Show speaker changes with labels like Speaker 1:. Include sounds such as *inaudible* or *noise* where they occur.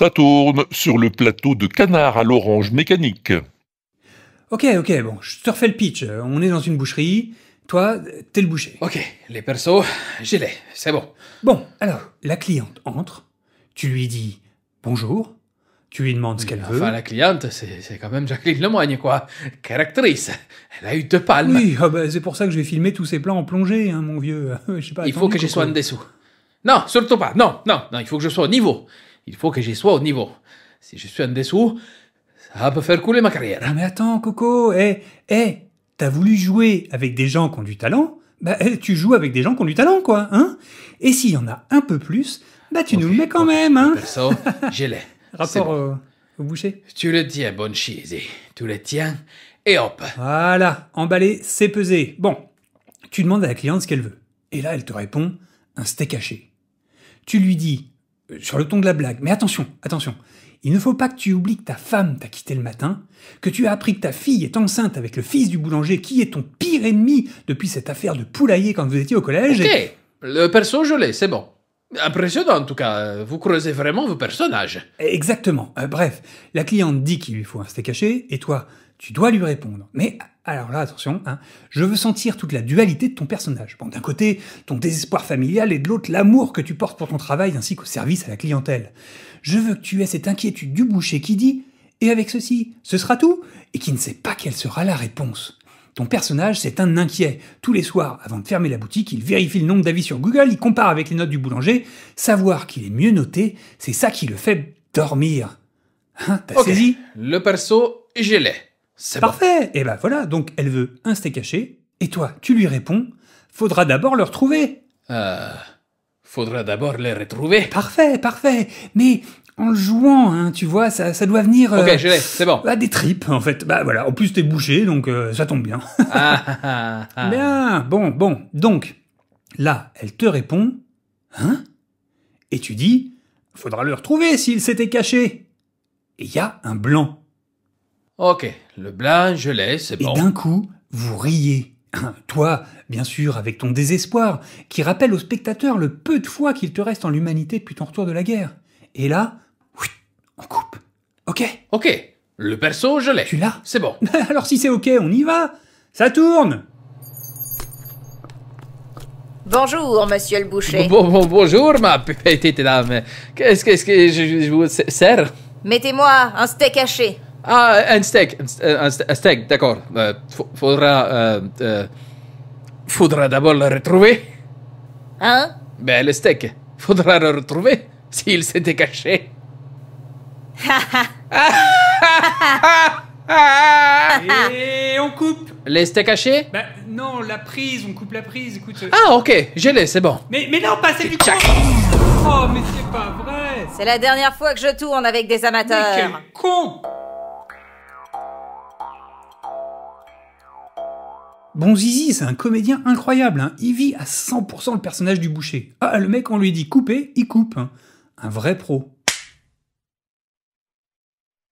Speaker 1: Ça tourne sur le plateau de canard à l'orange mécanique. Ok, ok, bon, je te refais le pitch. On est dans une boucherie. Toi, t'es le boucher. Ok, les persos, j'ai les, c'est bon. Bon, alors, la cliente entre, tu lui dis bonjour, tu lui demandes ce qu'elle veut. Enfin, la
Speaker 2: cliente, c'est quand même Jacqueline Lemoigne, quoi. Caractrice. Elle a eu deux palmes. Oui,
Speaker 1: ah bah, c'est pour ça que je vais filmer tous ces plans en plongée, hein, mon vieux. *laughs* il faut que je sois en
Speaker 2: dessous. Non, surtout pas. Non, non, non, il faut que je sois au niveau. Il faut que j'y sois au niveau.
Speaker 1: Si je suis en dessous, ça peut faire couler ma carrière. Ah, mais attends, Coco, hé, eh, hé, eh, t'as voulu jouer avec des gens qui ont du talent Bah eh, tu joues avec des gens qui ont du talent, quoi, hein Et s'il y en a un peu plus, bah tu nous le mets quand même, hein ça, je l'ai. *laughs* Rapport au, boucher Tu le tiens, bonne chise, tu le tiens, et hop Voilà, emballé, c'est pesé. Bon, tu demandes à la cliente ce qu'elle veut. Et là, elle te répond un steak haché. Tu lui dis sur le ton de la blague. Mais attention, attention. Il ne faut pas que tu oublies que ta femme t'a quitté le matin, que tu as appris que ta fille est enceinte avec le fils du boulanger qui est ton pire ennemi depuis cette affaire de poulailler quand vous étiez au collège. Ok,
Speaker 2: le perso gelé, c'est bon. Impressionnant en tout cas, vous creusez vraiment vos personnages.
Speaker 1: Exactement, euh, bref, la cliente dit qu'il lui faut un steak caché, et toi, tu dois lui répondre. Mais alors là, attention, hein, je veux sentir toute la dualité de ton personnage. Bon, d'un côté, ton désespoir familial, et de l'autre, l'amour que tu portes pour ton travail ainsi qu'au service à la clientèle. Je veux que tu aies cette inquiétude du boucher qui dit et avec ceci, ce sera tout, et qui ne sait pas quelle sera la réponse. Ton personnage, c'est un inquiet. Tous les soirs, avant de fermer la boutique, il vérifie le nombre d'avis sur Google, il compare avec les notes du boulanger. Savoir qu'il est mieux noté, c'est ça qui le fait dormir. Hein, t'as saisi Le perso, je l'ai. C'est Parfait Et eh ben voilà, donc elle veut un steak caché, et toi, tu lui réponds Faudra d'abord le retrouver. Euh, faudra d'abord les retrouver. Parfait, parfait. Mais en le jouant, hein, tu vois, ça, ça doit venir. ok, euh, je l'ai, c'est bon. Là, bah, des tripes, en fait. Bah voilà, en plus t'es bouché, donc euh, ça tombe bien. *laughs* Ah, ah, ah. Bien, bon, bon. Donc, là, elle te répond, hein Et tu dis, faudra le retrouver s'il s'était caché. Et il y a un blanc. Ok, le blanc, je l'ai, c'est bon. Et d'un coup, vous riez. Hein, toi, bien sûr, avec ton désespoir, qui rappelle au spectateur le peu de foi qu'il te reste en l'humanité depuis ton retour de la guerre. Et là, on coupe. Ok Ok. Le perso, je l'ai. Tu l'as C'est bon. *laughs* Alors si c'est ok, on y va. Ça tourne Bonjour, monsieur le boucher.
Speaker 2: bonjour, ma petite dame. Qu'est-ce que, je, vous sers Mettez-moi un steak caché. Ah, un steak. Un, steak, d'accord. Euh, faudra. Euh, euh, faudra d'abord le retrouver. Hein Ben, le steak. Faudra le retrouver s'il s'était caché.
Speaker 1: *laughs* Et on coupe.
Speaker 2: Les steaks hachés
Speaker 1: bah, non, la prise, on coupe la prise, écoute. Ah ok, j'ai l'ai, c'est bon. Mais, mais non, passez du coup Oh, mais c'est pas vrai
Speaker 2: C'est la dernière fois que je tourne avec des amateurs. Mais con
Speaker 1: Bon Zizi, c'est un comédien incroyable, hein. il vit à 100% le personnage du boucher. Ah, le mec, on lui dit couper, il coupe. Hein. Un vrai pro.